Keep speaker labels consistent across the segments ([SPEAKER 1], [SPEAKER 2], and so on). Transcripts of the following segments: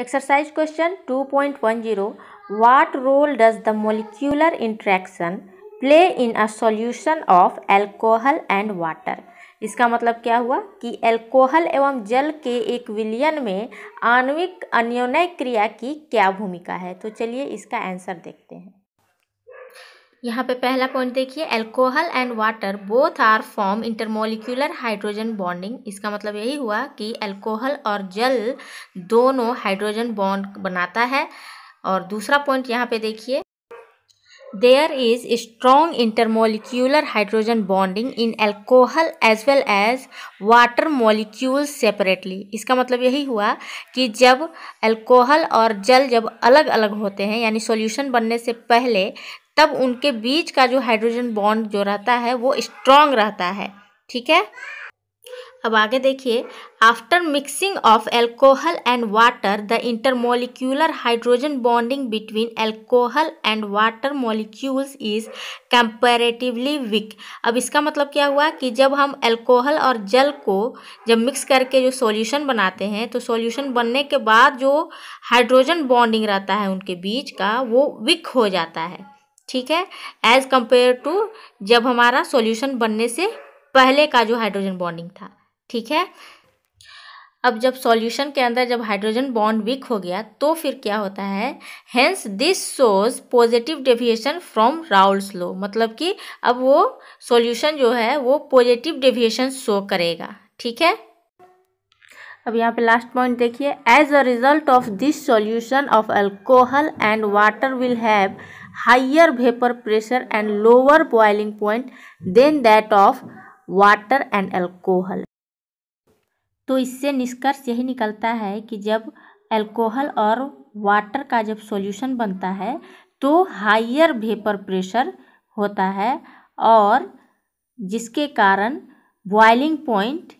[SPEAKER 1] exercise question 2.10 what role does the molecular interaction play in a solution of alcohol and water इसका मतलब क्या हुआ कि alcohol एवं जल के एक विलियन में आणविक अन्योनय क्रिया की क्या भूमिका है तो चलिए इसका आंसर देखते हैं यहाँ पे पहला पॉइंट देखिए alcohol and water both are form intermolecular hydrogen bonding इसका मतलब यही हुआ कि अल्कोहल और जल दोनों हाइड्रोजन बॉन्ड बनाता है और दूसरा पॉइंट यहाँ पे देखिए there is strong intermolecular hydrogen bonding in alcohol as well as water molecule separately इसका मतलब यही हुआ कि जब एल्कोहल और जल जब अलग अलग होते हैं यानी सोल्यूशन बनने से पहले तब उनके बीच का जो हाइड्रोजन बॉन्ड जो रहता है वो स्ट्रांग रहता है ठीक है अब आगे देखिए after mixing of alcohol and water the intermolecular hydrogen bonding between alcohol and water molecules is comparatively weak अब इसका मतलब क्या हुआ कि जब हम एल्कोहल और जल को जब मिक्स करके जो सॉल्यूशन बनाते हैं तो सॉल्यूशन बनने के बाद जो हाइड्रोजन बॉन्डिंग रहता है उनके बीच का वो वीक हो जाता है ठीक है एज़ कंपेयर टू जब हमारा सॉल्यूशन बनने से पहले का जो हाइड्रोजन बॉन्डिंग था ठीक है अब जब सॉल्यूशन के अंदर जब हाइड्रोजन बॉन्ड वीक हो गया तो फिर क्या होता है hence this shows positive deviation from Raoult's law मतलब कि अब वो सॉल्यूशन जो है वो पॉजिटिव डेविएशन शो करेगा ठीक है अब यहाँ पे लास्ट पॉइंट देखिए as a result of this solution of alcohol and water will have higher vapour pressure and lower boiling point than that of water and alcohol तो इससे निष्कर्ष यही निकलता है कि जब अल्कोहल और वाटर का जब सॉल्यूशन बनता है तो हाइयर वेपर प्रेशर होता है और जिसके कारण बॉइलिंग पॉइंट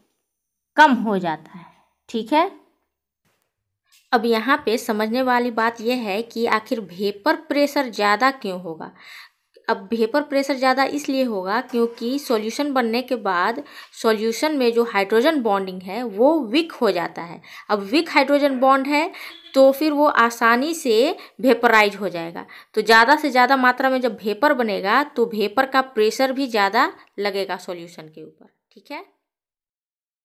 [SPEAKER 1] कम हो जाता है ठीक है अब यहाँ पे समझने वाली बात यह है कि आखिर भेपर प्रेशर ज़्यादा क्यों होगा अब भेपर प्रेशर ज़्यादा इसलिए होगा क्योंकि सॉल्यूशन बनने के बाद सॉल्यूशन में जो हाइड्रोजन बॉन्डिंग है वो वीक हो जाता है अब वीक हाइड्रोजन बॉन्ड है तो फिर वो आसानी से भेपराइज हो जाएगा तो ज़्यादा से ज़्यादा मात्रा में जब भेपर बनेगा तो भेपर का प्रेशर भी ज़्यादा लगेगा सॉल्यूशन के ऊपर ठीक है